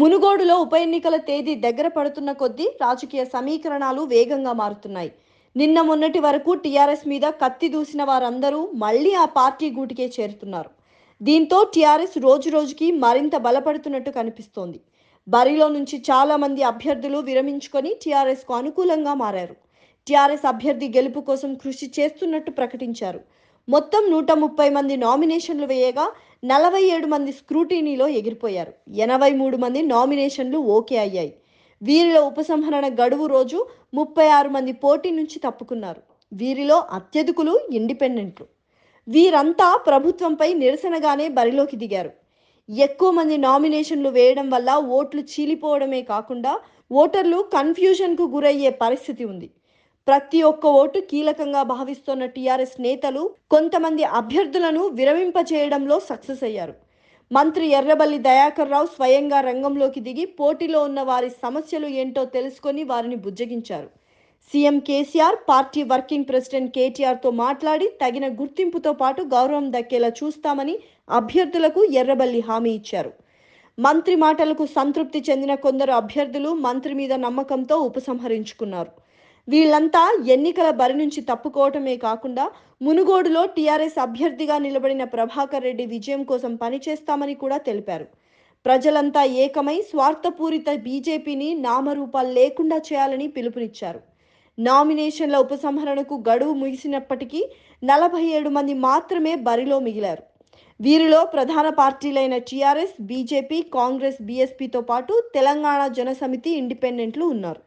మునుగోడులో ఉప ఎన్నికల తేదీ దగ్గర పడుతున్న కొద్దీ రాజకీయ సమీకరణాలు వేగంగా మారుతున్నాయి నిన్న మొన్నటి వరకు టీఆర్ఎస్ మీద కత్తి దూసిన వారందరూ మళ్లీ ఆ పార్టీ గూటికే చేరుతున్నారు దీంతో టీఆర్ఎస్ రోజు రోజుకి మరింత బలపడుతున్నట్టు కనిపిస్తోంది బరిలో నుంచి చాలా మంది అభ్యర్థులు విరమించుకొని టీఆర్ఎస్కు అనుకూలంగా మారారు టీఆర్ఎస్ అభ్యర్థి గెలుపు కోసం కృషి చేస్తున్నట్టు ప్రకటించారు మొత్తం నూట ముప్పై మంది నామినేషన్లు వేయగా నలభై ఏడు మంది స్క్రూటినీలో ఎగిరిపోయారు ఎనభై మూడు మంది నామినేషన్లు ఓకే అయ్యాయి వీరిలో ఉపసంహరణ గడువు రోజు ముప్పై ఆరు మంది పోటీ నుంచి తప్పుకున్నారు వీరిలో అత్యధికులు ఇండిపెండెంట్లు వీరంతా ప్రభుత్వంపై నిరసనగానే బరిలోకి దిగారు ఎక్కువ మంది నామినేషన్లు వేయడం వల్ల ఓట్లు చీలిపోవడమే కాకుండా ఓటర్లు కన్ఫ్యూజన్కు గురయ్యే పరిస్థితి ఉంది ప్రతి ఒక్క ఓటు కీలకంగా భావిస్తోన్న టీఆర్ఎస్ నేతలు కొంతమంది అభ్యర్థులను విరమింపచేయడంలో సక్సెస్ అయ్యారు మంత్రి ఎర్రబల్లి దయాకర్ రావు స్వయంగా రంగంలోకి దిగి పోటీలో ఉన్న వారి సమస్యలు ఏంటో తెలుసుకొని వారిని బుజ్జగించారు CM KCR party working president కేటీఆర్తో మాట్లాడి తగిన గుర్తింపుతో పాటు గౌరవం దక్కేలా చూస్తామని అభ్యర్థులకు ఎర్రబల్లి హామీ ఇచ్చారు మంత్రి మాటలకు సంతృప్తి చెందిన కొందరు అభ్యర్థులు మంత్రి మీద నమ్మకంతో ఉపసంహరించుకున్నారు వీళ్లంతా ఎన్నికల బరి నుంచి తప్పుకోవటమే కాకుండా మునుగోడులో టీఆర్ఎస్ అభ్యర్థిగా నిలబడిన ప్రభాకర్ రెడ్డి విజయం కోసం పనిచేస్తామని కూడా తెలిపారు ప్రజలంతా ఏకమై స్వార్థపూరిత బీజేపీని నామరూపాలు లేకుండా చేయాలని పిలుపునిచ్చారు నామినేషన్ల ఉపసంహరణకు గడువు ముగిసినప్పటికీ నలభై ఏడు మంది మాత్రమే బరిలో మిగిలారు వీరిలో ప్రధాన పార్టీలైన టీఆర్ఎస్ బీజేపీ కాంగ్రెస్ బీఎస్పీతో పాటు తెలంగాణ జనసమితి ఇండిపెండెంట్లు ఉన్నారు